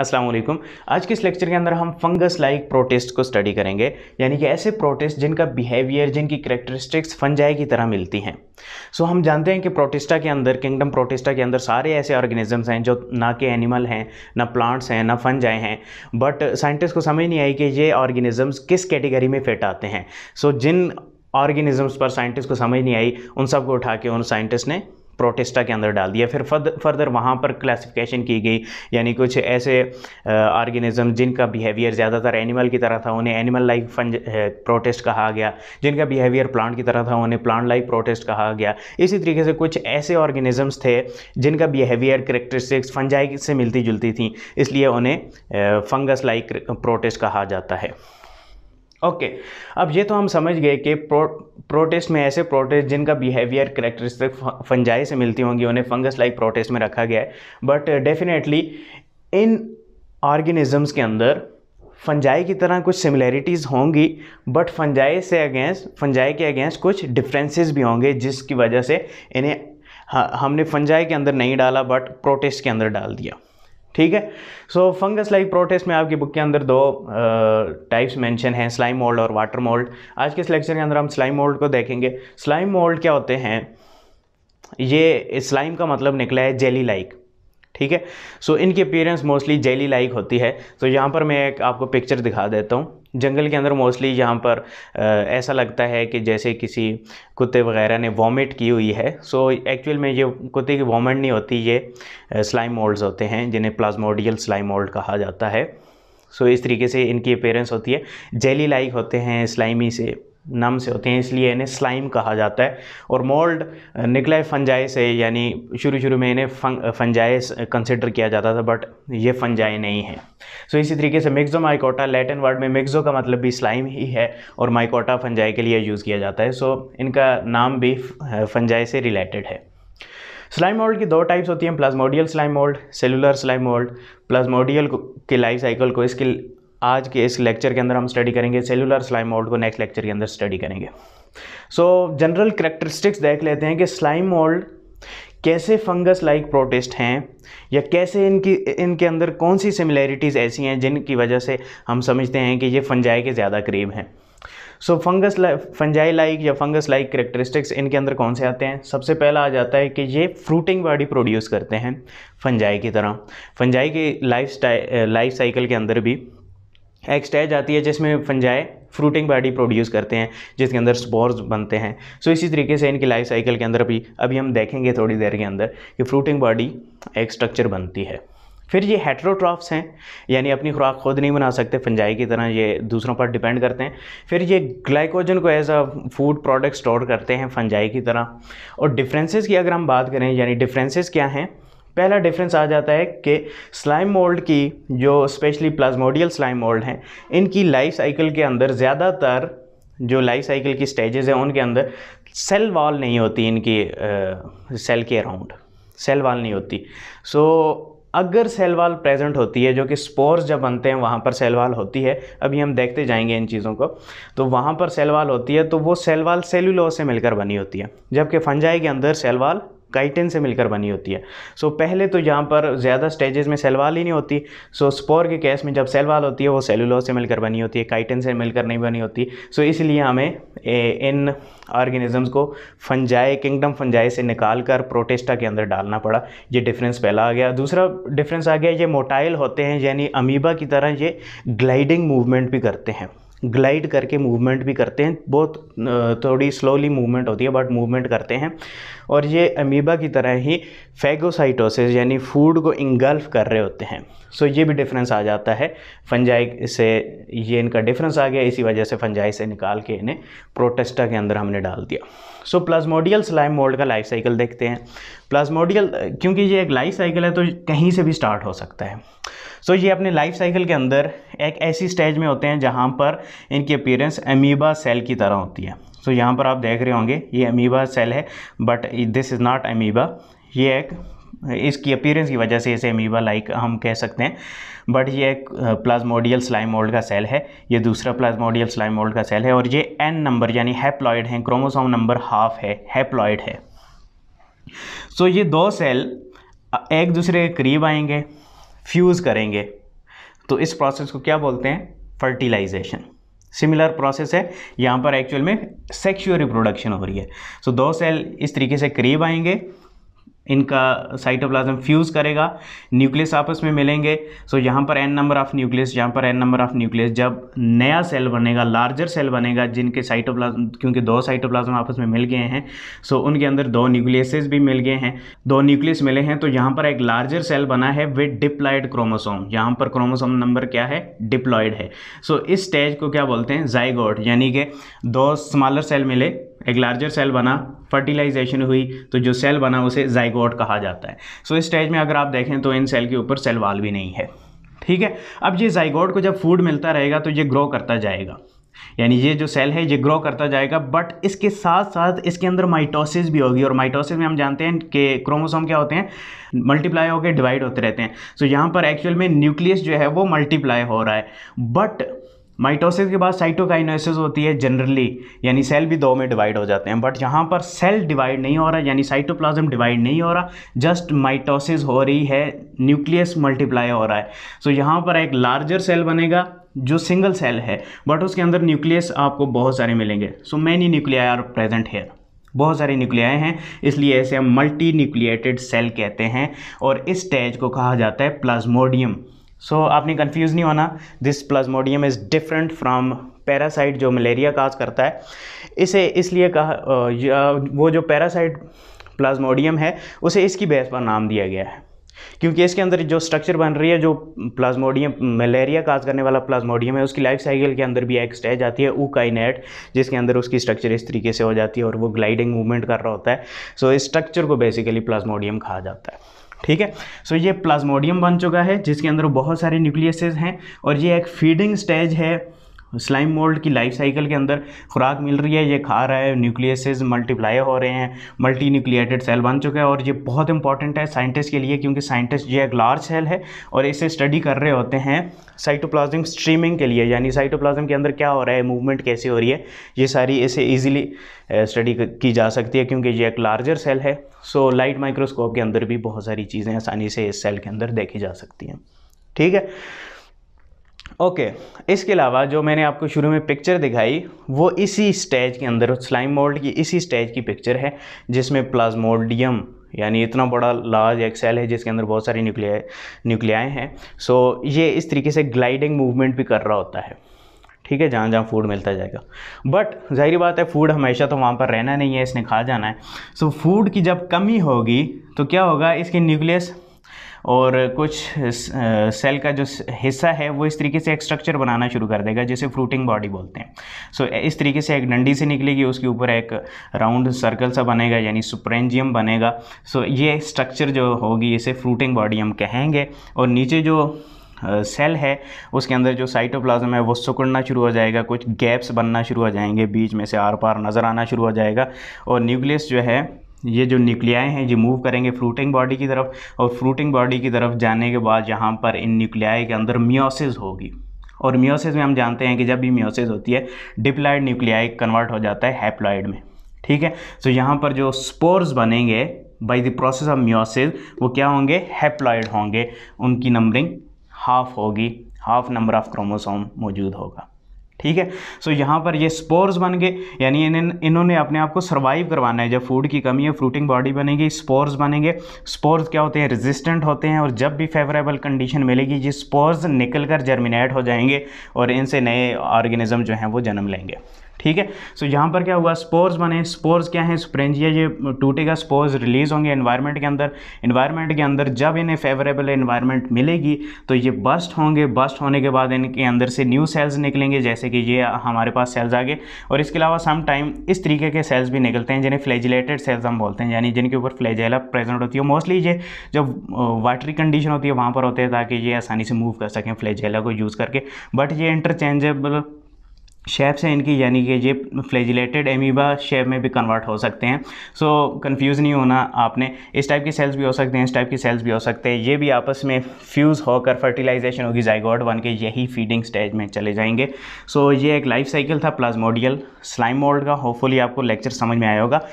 अस्सलाम वालेकुम आज के इस लेक्चर के अंदर हम फंगस लाइक प्रोटेस्ट को स्टडी करेंगे यानी कि ऐसे प्रोटेस्ट जिनका बिहेवियर जिनकी करेक्टरिस्टिक्स फंजाई की तरह मिलती हैं सो so, हम जानते हैं कि प्रोटेस्टा के अंदर किंगडम प्रोटेस्टा के अंदर सारे ऐसे ऑर्गेनिजम्स हैं जो ना के एनिमल हैं ना प्लांट्स हैं ना फंजाई हैं बट साइंटिस्ट को समझ नहीं आई कि ये ऑर्गेनिजम्स किस कैटेगरी में फिट आते हैं सो so, जिन ऑर्गेनिजम्स पर साइंटिस्ट को समझ नहीं आई उन सबको उठा के उन साइंटिस्ट ने प्रोटेस्टा के अंदर डाल दिया फिर फर्दर वहाँ पर क्लासिफिकेशन की गई यानी कुछ ऐसे ऑर्गेनिज़म जिनका बिहेवियर ज़्यादातर एनिमल की तरह था उन्हें एनिमल लाइक फंज प्रोटेस्ट कहा गया जिनका बिहेवियर प्लांट की तरह था उन्हें प्लांट लाइक प्रोटेस्ट कहा गया इसी तरीके से कुछ ऐसे ऑर्गेनिज़म्स थे जिनका बिहेवियर करेक्टरिस्टिक्स फंजाई से मिलती जुलती थी इसलिए उन्हें फंगस लाइक प्रोटेस्ट कहा जाता है ओके okay. अब ये तो हम समझ गए कि प्रो प्रोटेस्ट में ऐसे प्रोटेस्ट जिनका बिहेवियर करेक्टरिस्टिक फंजाई से मिलती होंगी उन्हें फंगस लाइक प्रोटेस्ट में रखा गया है बट डेफिनेटली uh, इन ऑर्गेनिजम्स के अंदर फंजाई की तरह कुछ सिमिलैरिटीज़ होंगी बट फंजाई से अगेंस्ट फंजाई के अगेंस्ट कुछ डिफरेंसेस भी होंगे जिसकी वजह से इन्हें हमने फंजाई के अंदर नहीं डाला बट प्रोटेस्ट के अंदर डाल दिया ठीक है सो फंगस लाइक प्रोटेस्ट में आपकी बुक के अंदर दो टाइप्स मेंशन हैं स्लाइम मोल्ड और वाटर मोल्ड आज के इस लेक्चर के अंदर हम स्लाइम मोल्ड को देखेंगे स्लाइम मोल्ड क्या होते हैं ये स्लाइम का मतलब निकला है जेली लाइक ठीक है सो इनकी अपेयरेंस मोस्टली जेली लाइक होती है तो so, यहाँ पर मैं एक आपको पिक्चर दिखा देता हूँ जंगल के अंदर मोस्टली यहाँ पर आ, ऐसा लगता है कि जैसे किसी कुत्ते वगैरह ने वॉमिट की हुई है सो so, एक्चुअल में ये कुत्ते की वॉमिट नहीं होती ये स्लाइम मोल्ड्स होते हैं जिन्हें प्लाज्मोडियल स्लाइम मोल्ड कहा जाता है सो so, इस तरीके से इनकी अपेयरेंस होती है जेली लाइक होते हैं स्लाइमी से नाम से होते हैं इसलिए इन्हें स्लाइम कहा जाता है और मोल्ड निकलाए फंजाई से यानी शुरू शुरू में इन्हें फं, फंजाई कंसिडर किया जाता था बट ये फंजाई नहीं है सो so, इसी तरीके से मिक्ज़ो माइकोटा लैटिन वर्ड में मिक्जो का मतलब भी स्लाइम ही है और माइकोटा फंजाई के लिए यूज़ किया जाता है सो so, इनका नाम भी फंजाई से रिलेटेड है स्लाइम मोल्ड की दो टाइप्स होती हैं plasmodial slime mould cellular slime mould plasmodial के लाइफ साइकिल को इसके आज के इस लेक्चर के अंदर हम स्टडी करेंगे सेलुलर स्लाइम मोल्ड को नेक्स्ट लेक्चर के अंदर स्टडी करेंगे सो जनरल करेक्टरिस्टिक्स देख लेते हैं कि स्लाइम मोल्ड कैसे फंगस लाइक प्रोटेस्ट हैं या कैसे इनकी इनके अंदर कौन सी सिमिलैरिटीज़ ऐसी हैं जिनकी वजह से हम समझते हैं कि ये फंजाई के ज़्यादा करीब हैं सो फंगस फंजाई लाइक या फंगस लाइक करेक्टरिस्टिक्स इनके अंदर कौन से आते हैं सबसे पहला आ जाता है कि ये फ्रूटिंग बॉडी प्रोड्यूस करते हैं फंजाई की तरह फंजाई की लाइफ लाइफ साइकिल के अंदर भी एक स्टेज आती है जिसमें फंजाए फ्रूटिंग बॉडी प्रोड्यूस करते हैं जिसके अंदर स्पोर्स बनते हैं सो इसी तरीके से इनकी लाइफ साइकिल के अंदर भी अभी हम देखेंगे थोड़ी देर के अंदर कि फ्रूटिंग बॉडी एक स्ट्रक्चर बनती है फिर ये हेट्रोट्रॉफ्स हैं यानी अपनी खुराक खुद नहीं बना सकते फंजाई की तरह ये दूसरों पर डिपेंड करते हैं फिर ये ग्लाइकोजन को as a food product store करते हैं फंजाई की तरह और डिफरेंसेस की अगर हम बात करें यानी डिफरेंसेस क्या हैं पहला डिफरेंस आ जाता है कि स्लाइम मोल्ड की जो स्पेशली प्लाज्मोडियल स्लाइम मोल्ड हैं इनकी लाइफ साइकिल के अंदर ज़्यादातर जो लाइफ साइकिल की स्टेजेस हैं उनके अंदर सेल वॉल नहीं होती इनकी आ, सेल के अराउंड सेल वॉल नहीं होती सो so, अगर सेल वॉल प्रेजेंट होती है जो कि स्पोर्स जब बनते हैं वहाँ पर सेल वॉल होती है अभी हम देखते जाएंगे इन चीज़ों को तो वहाँ पर सेल वॉल होती है तो वो सेल वॉल सेलुलोज से मिलकर बनी होती है जबकि फंजाई के अंदर सेल वॉल काइटिन से मिलकर बनी होती है सो so, पहले तो यहाँ पर ज़्यादा स्टेजेस में सेलवाल ही नहीं होती सो so, स्पोर के केस में जब सेलवाल होती है वो सेलुलोज से मिलकर बनी होती है काइटिन से मिलकर नहीं बनी होती सो so, इसलिए हमें ए, इन ऑर्गेनिजम्स को फंजाए किंगडम फंजाए से निकाल कर प्रोटेस्टा के अंदर डालना पड़ा ये डिफरेंस पहला आ गया दूसरा डिफरेंस आ गया ये मोटाइल होते हैं यानी अमीबा की तरह ये ग्लाइडिंग मूवमेंट भी करते हैं ग्लाइड करके मूवमेंट भी करते हैं बहुत थोड़ी स्लोली मूवमेंट होती है बट मूवमेंट करते हैं और ये अमीबा की तरह ही फैगोसाइटोसिस यानी फूड को इंगल्फ कर रहे होते हैं सो ये भी डिफरेंस आ जाता है फंजाई से ये इनका डिफरेंस आ गया इसी वजह से फंजाई से निकाल के इन्हें प्रोटेस्टा के अंदर हमने डाल दिया सो प्लाज्मोडियल स्लाइम मोल्ड का लाइफ साइकिल देखते हैं प्लाज्मोडियल क्योंकि ये एक लाइफ साइकिल है तो कहीं से भी स्टार्ट हो सकता है सो so, ये अपने लाइफ साइकिल के अंदर एक ऐसी स्टेज में होते हैं जहाँ पर इनकी अपीयरेंस अमीबा सेल की तरह होती है सो so, यहाँ पर आप देख रहे होंगे ये अमीबा सेल है but this is not amoeba ये एक इसकी अपीयरेंस की वजह से इसे अमीबा लाइक हम कह सकते हैं बट ये एक प्लाज्मोडियल स्लाइम मोल्ड का सेल है ये दूसरा प्लाज्मोडियल स्लाइम मोल्ड का सेल है और ये एन नंबर यानी हैप्लॉयड है क्रोमोसोम नंबर हाफ है हैप्लॉयड है सो ये दो सेल एक दूसरे के करीब आएंगे फ्यूज़ करेंगे तो इस प्रोसेस को क्या बोलते हैं फर्टिलाइजेशन सिमिलर प्रोसेस है यहाँ पर एक्चुअल में सेक्शुअल रिप्रोडक्शन हो रही है सो so, दो सेल इस तरीके से करीब आएंगे इनका साइटोप्लाज्म फ्यूज़ करेगा न्यूक्लियस आपस में मिलेंगे सो यहाँ पर एन नंबर ऑफ़ न्यूक्लियस यहाँ पर एन नंबर ऑफ़ न्यूक्लियस जब नया सेल बनेगा लार्जर सेल बनेगा जिनके साइटोप्लाज्म क्योंकि दो साइटोप्लाज्म आपस में मिल गए हैं सो उनके अंदर दो न्यूक्लियसेस भी मिल गए हैं दो न्यूक्लियस मिले हैं तो यहाँ पर एक लार्जर सेल बना है विद डिप्लॉयड क्रोमोसोम यहाँ पर क्रोमोसोम नंबर क्या है डिप्लॉयड है सो so, इस स्टेज को क्या बोलते हैं जाइगोड यानी कि दो स्मॉलर सेल मिले एक लार्जर सेल बना फर्टिलाइजेशन हुई तो जो सेल बना उसे जाइगोट कहा जाता है सो so, इस स्टेज में अगर आप देखें तो इन सेल के ऊपर सेल वाल भी नहीं है ठीक है अब ये जाइगोट को जब फूड मिलता रहेगा तो ये ग्रो करता जाएगा यानी ये जो सेल है ये ग्रो करता जाएगा बट इसके साथ साथ इसके अंदर माइटोसिस भी होगी और माइटोसिस में हम जानते हैं कि क्रोमोसोम क्या होते हैं मल्टीप्लाई होकर डिवाइड होते रहते हैं सो so यहाँ पर एक्चुअल में न्यूक्लियस जो है वो मल्टीप्लाई हो रहा है बट माइटोसिस के बाद साइटोकाइनोसिस होती है जनरली यानी सेल भी दो में डिवाइड हो जाते हैं बट यहाँ पर सेल डिवाइड नहीं हो रहा यानी साइटोप्लाज्म डिवाइड नहीं हो रहा जस्ट माइटोसिस हो रही है न्यूक्लियस मल्टीप्लाई हो रहा है सो so, यहाँ पर एक लार्जर सेल बनेगा जो सिंगल सेल है बट उसके अंदर न्यूक्लियस आपको बहुत सारे मिलेंगे so many nuclei are present here बहुत सारे न्यूक्लियाए हैं इसलिए ऐसे हम मल्टी न्यूक्लिएटेड सेल कहते हैं और इस स्टेज को कहा जाता है प्लाज्मोडियम सो so, आपने कंफ्यूज नहीं होना this plasmodium is different from parasite जो मलेरिया काज करता है इसे इसलिए कहा वो जो पैरासाइट प्लाज्मोडियम है उसे इसकी बहस पर नाम दिया गया है क्योंकि इसके अंदर जो स्ट्रक्चर बन रही है जो प्लाज्मोडियम मलेरिया काज करने वाला प्लाज्मोडियम है उसकी लाइफ साइकिल के अंदर भी एक स्टेज आती है ऊकाइनेट जिसके अंदर उसकी स्ट्रक्चर इस तरीके से हो जाती है और वो ग्लाइडिंग मूवमेंट कर रहा होता है सो so, इस स्ट्रक्चर को बेसिकली प्लाज्मोडियम कहा जाता है ठीक है सो ये प्लाज्मोडियम बन चुका है जिसके अंदर बहुत सारे न्यूक्लियसेज हैं और ये एक फीडिंग स्टेज है स्लाइम मोल्ड की लाइफ साइकिल के अंदर खुराक मिल रही है ये खा रहा है न्यूक्लियस मल्टीप्लाई हो रहे हैं मल्टी न्यूक्लिएटेड सेल बन चुके हैं और ये बहुत इंपॉर्टेंट है साइंटिस्ट के लिए क्योंकि साइंटिस्ट ये एक लार्ज सेल है और इसे स्टडी कर रहे होते हैं साइटोप्लाज्म स्ट्रीमिंग के लिए यानी साइटोप्लाज्म के अंदर क्या हो रहा है मूवमेंट कैसे हो रही है ये सारी इसे ईजिली स्टडी की जा सकती है क्योंकि ये एक लार्जर सेल है सो लाइट माइक्रोस्कोप के अंदर भी बहुत सारी चीज़ें आसानी से इस सेल के अंदर देखी जा सकती हैं ठीक है ओके okay, इसके अलावा जो मैंने आपको शुरू में पिक्चर दिखाई वो इसी स्टेज के अंदर स्लाइम मोल्ड की इसी स्टेज की पिक्चर है जिसमें प्लाज्मोडियम यानी इतना बड़ा लार्ज एक सेल है जिसके अंदर बहुत सारी न्यूक्लिया न्यूक्लियाएँ हैं सो ये इस तरीके से ग्लाइडिंग मूवमेंट भी कर रहा होता है ठीक है जहाँ जहाँ फूड मिलता जाएगा बट जाहिर बात है फूड हमेशा तो वहाँ पर रहना नहीं है इसने खा जाना है सो so, फूड की जब कमी होगी तो क्या होगा इसके न्यूक्लियस और कुछ सेल का जो हिस्सा है वो इस तरीके से एक स्ट्रक्चर बनाना शुरू कर देगा जिसे फ्रूटिंग बॉडी बोलते हैं सो so, इस तरीके से एक डंडी से निकलेगी उसके ऊपर एक राउंड सर्कल सा बनेगा यानी सुप्रेंजियम बनेगा सो so, ये स्ट्रक्चर जो होगी इसे फ्रूटिंग बॉडी हम कहेंगे और नीचे जो सेल है उसके अंदर जो साइटोप्लाज्म है वो सुकड़ना शुरू हो जाएगा कुछ गैप्स बनना शुरू हो जाएंगे बीच में से आर पार नज़र आना शुरू हो जाएगा और न्यूक्लियस जो है ये जो न्यूक्लियाई हैं ये मूव करेंगे फ्रूटिंग बॉडी की तरफ और फ्रूटिंग बॉडी की तरफ जाने के बाद यहाँ पर इन न्यूक्लियाई के अंदर मियोसिस होगी और मियोसिस में हम जानते हैं कि जब भी मियोसिस होती है डिप्लाइड न्यूक्लियाई कन्वर्ट हो जाता है हैप्लॉइड में ठीक है तो यहाँ पर जो स्पोर्स बनेंगे by the process of meiosis वो क्या होंगे हैप्लाइड होंगे उनकी नंबरिंग हाफ होगी हाफ नंबर ऑफ क्रोमोसोम मौजूद होगा ठीक है सो so, यहाँ पर ये स्पोर्स बन गए यानी इन्होंने अपने आप को सर्वाइव करवाना है जब फूड की कमी है फ्रूटिंग बॉडी बनेगी स्पोर्स बनेंगे स्पोर्स क्या होते हैं रेजिस्टेंट होते हैं और जब भी फेवरेबल कंडीशन मिलेगी ये स्पोर्स निकल कर जर्मिनेट हो जाएंगे और इनसे नए ऑर्गेनिज्म जो हैं वो जन्म लेंगे ठीक है सो यहाँ पर क्या हुआ स्पोर्स बने स्पोर्स क्या है स्प्रेंजिया ये टूटेगा स्पोर्स रिलीज होंगे इन्वायरमेंट के अंदर इन्वायरमेंट के अंदर जब इन्हें फेवरेबल इन्वायरमेंट मिलेगी तो ये बस्ट होंगे बस्ट होने के बाद इनके अंदर से न्यू सेल्स निकलेंगे जैसे कि ये हमारे पास सेल्स आ गए और इसके अलावा सम टाइम इस तरीके के सेल्स भी निकलते हैं जिन्हें फ्लेजिलेटेड सेल्स हम बोलते हैं यानी जिनके ऊपर फ्लेजेला प्रेजेंट होती है मोस्टली ये जब वाटरी कंडीशन होती है वहाँ पर होते हैं ताकि ये आसानी से मूव कर सकें फ्लेजेला को यूज़ करके बट ये इंटरचेंजेबल शेप्स हैं इनकी यानी कि ये फ्लेजिलेटेड एमीबा शेप में भी कन्वर्ट हो सकते हैं सो so, कंफ्यूज नहीं होना आपने इस टाइप की सेल्स भी हो सकते हैं इस टाइप की सेल्स भी हो सकते हैं ये भी आपस में फ्यूज़ होकर फर्टिलाइजेशन होगी जाइगोड वन के यही फीडिंग स्टेज में चले जाएंगे सो so, ये एक लाइफ साइकिल था प्लाज्मोडियल स्लाइम मोल्ड का होपफुली आपको लेक्चर समझ में आया होगा